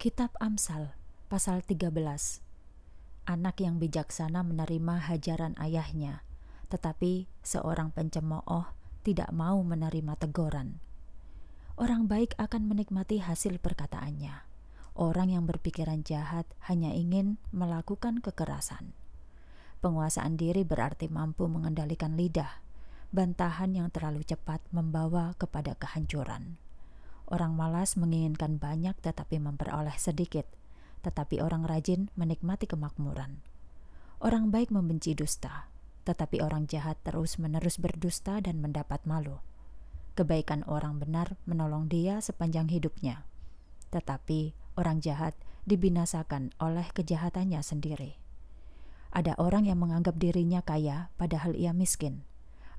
Kitab Amsal pasal 13 Anak yang bijaksana menerima hajaran ayahnya, tetapi seorang pencemooh tidak mau menerima teguran. Orang baik akan menikmati hasil perkataannya. Orang yang berpikiran jahat hanya ingin melakukan kekerasan. Penguasaan diri berarti mampu mengendalikan lidah. Bantahan yang terlalu cepat membawa kepada kehancuran. Orang malas menginginkan banyak tetapi memperoleh sedikit, tetapi orang rajin menikmati kemakmuran. Orang baik membenci dusta, tetapi orang jahat terus-menerus berdusta dan mendapat malu. Kebaikan orang benar menolong dia sepanjang hidupnya, tetapi orang jahat dibinasakan oleh kejahatannya sendiri. Ada orang yang menganggap dirinya kaya, padahal ia miskin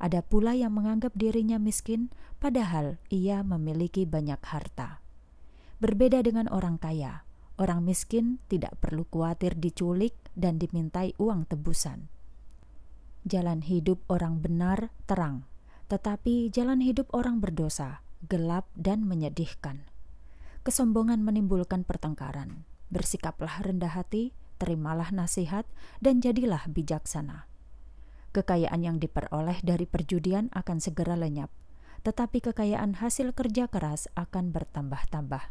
ada pula yang menganggap dirinya miskin, padahal ia memiliki banyak harta. Berbeda dengan orang kaya, orang miskin tidak perlu khawatir diculik dan dimintai uang tebusan. Jalan hidup orang benar terang, tetapi jalan hidup orang berdosa gelap dan menyedihkan. Kesombongan menimbulkan pertengkaran. Bersikaplah rendah hati, terimalah nasihat, dan jadilah bijaksana. Kekayaan yang diperoleh dari perjudian akan segera lenyap, tetapi kekayaan hasil kerja keras akan bertambah-tambah.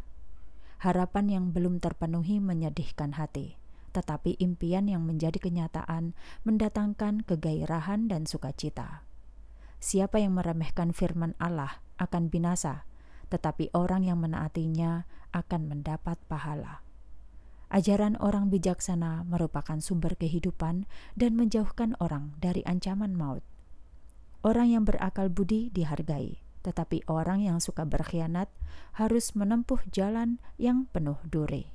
Harapan yang belum terpenuhi menyedihkan hati, tetapi impian yang menjadi kenyataan mendatangkan kegairahan dan sukacita. Siapa yang meremehkan firman Allah akan binasa, tetapi orang yang menaatinya akan mendapat pahala. Ajaran orang bijaksana merupakan sumber kehidupan dan menjauhkan orang dari ancaman maut. Orang yang berakal budi dihargai, tetapi orang yang suka berkhianat harus menempuh jalan yang penuh duri.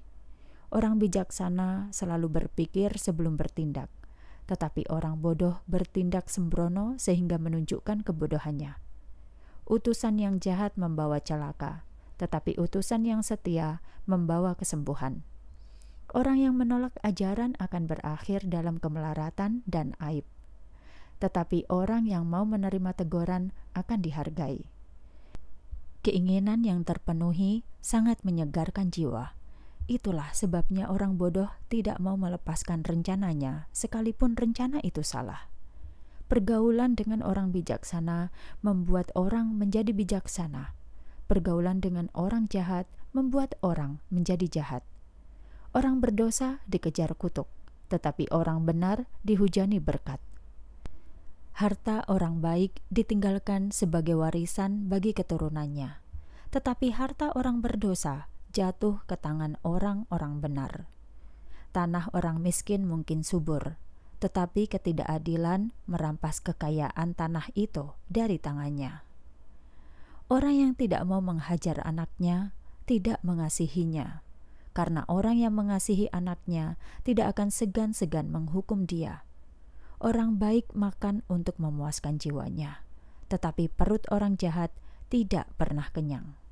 Orang bijaksana selalu berpikir sebelum bertindak, tetapi orang bodoh bertindak sembrono sehingga menunjukkan kebodohannya. Utusan yang jahat membawa celaka, tetapi utusan yang setia membawa kesembuhan. Orang yang menolak ajaran akan berakhir dalam kemelaratan dan aib. Tetapi orang yang mau menerima teguran akan dihargai. Keinginan yang terpenuhi sangat menyegarkan jiwa. Itulah sebabnya orang bodoh tidak mau melepaskan rencananya, sekalipun rencana itu salah. Pergaulan dengan orang bijaksana membuat orang menjadi bijaksana. Pergaulan dengan orang jahat membuat orang menjadi jahat. Orang berdosa dikejar kutuk, tetapi orang benar dihujani berkat. Harta orang baik ditinggalkan sebagai warisan bagi keturunannya, tetapi harta orang berdosa jatuh ke tangan orang-orang benar. Tanah orang miskin mungkin subur, tetapi ketidakadilan merampas kekayaan tanah itu dari tangannya. Orang yang tidak mau menghajar anaknya tidak mengasihinya karena orang yang mengasihi anaknya tidak akan segan-segan menghukum dia. Orang baik makan untuk memuaskan jiwanya, tetapi perut orang jahat tidak pernah kenyang.